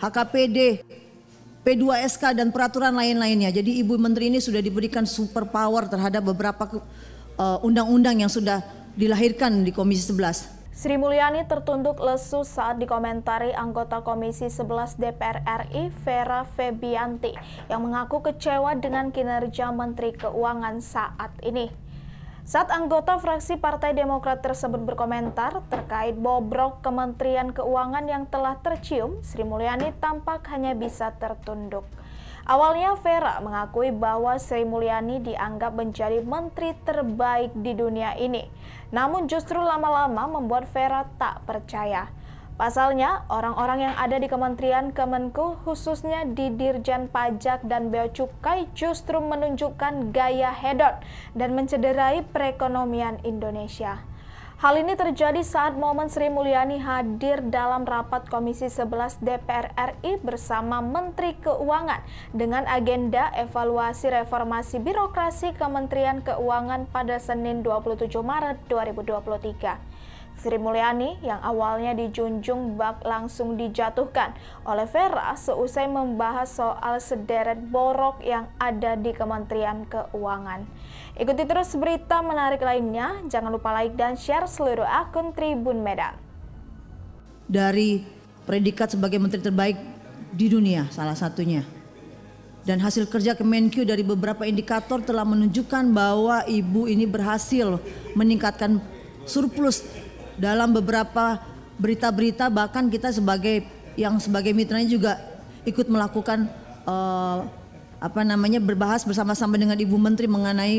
HKPD, P2SK dan peraturan lain-lainnya. Jadi Ibu Menteri ini sudah diberikan super power terhadap beberapa eh, undang-undang yang sudah dilahirkan di Komisi 11. Sri Mulyani tertunduk lesu saat dikomentari anggota Komisi 11 DPR RI Vera Febianti yang mengaku kecewa dengan kinerja Menteri Keuangan saat ini. Saat anggota fraksi Partai Demokrat tersebut berkomentar terkait bobrok Kementerian Keuangan yang telah tercium, Sri Mulyani tampak hanya bisa tertunduk. Awalnya Vera mengakui bahwa Sri Mulyani dianggap menjadi menteri terbaik di dunia ini. Namun justru lama-lama membuat Vera tak percaya. Pasalnya, orang-orang yang ada di Kementerian Kemenku, khususnya di Dirjen Pajak dan Bea Cukai, justru menunjukkan gaya hedon dan mencederai perekonomian Indonesia. Hal ini terjadi saat momen Sri Mulyani hadir dalam rapat Komisi 11 DPR RI bersama Menteri Keuangan dengan agenda evaluasi reformasi birokrasi Kementerian Keuangan pada Senin 27 Maret 2023. Sri Mulyani yang awalnya dijunjung bak langsung dijatuhkan oleh Vera seusai membahas soal sederet borok yang ada di Kementerian Keuangan. Ikuti terus berita menarik lainnya. Jangan lupa like dan share seluruh akun Tribun Medan. Dari predikat sebagai menteri terbaik di dunia salah satunya. Dan hasil kerja Kemenkyu dari beberapa indikator telah menunjukkan bahwa ibu ini berhasil meningkatkan surplus dalam beberapa berita-berita bahkan kita sebagai yang sebagai mitranya juga ikut melakukan uh, apa namanya berbahas bersama-sama dengan Ibu Menteri mengenai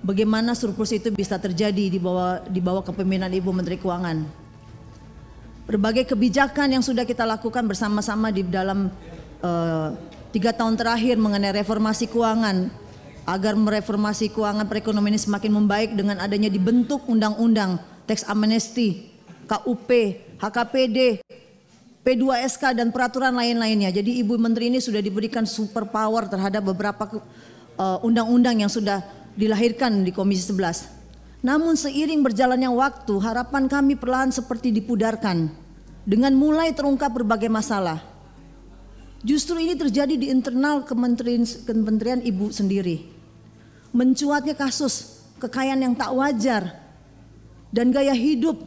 bagaimana surplus itu bisa terjadi di bawah di bawah kepemimpinan Ibu Menteri Keuangan. Berbagai kebijakan yang sudah kita lakukan bersama-sama di dalam uh, tiga tahun terakhir mengenai reformasi keuangan agar mereformasi keuangan perekonomian semakin membaik dengan adanya dibentuk undang-undang teks amnesti, KUP, HKPD, P2SK dan peraturan lain-lainnya. Jadi Ibu Menteri ini sudah diberikan super power terhadap beberapa eh, undang-undang uh, yang sudah dilahirkan di Komisi 11. Namun seiring berjalannya waktu, harapan kami perlahan seperti dipudarkan dengan mulai terungkap berbagai masalah. Justru ini terjadi di internal kementerian, kementerian Ibu sendiri. Mencuatnya kasus kekayaan yang tak wajar dan gaya hidup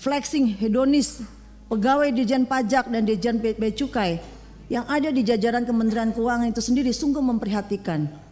flexing hedonis pegawai Dijen Pajak dan Dijen Bea Cukai yang ada di jajaran Kementerian Keuangan itu sendiri sungguh memprihatinkan.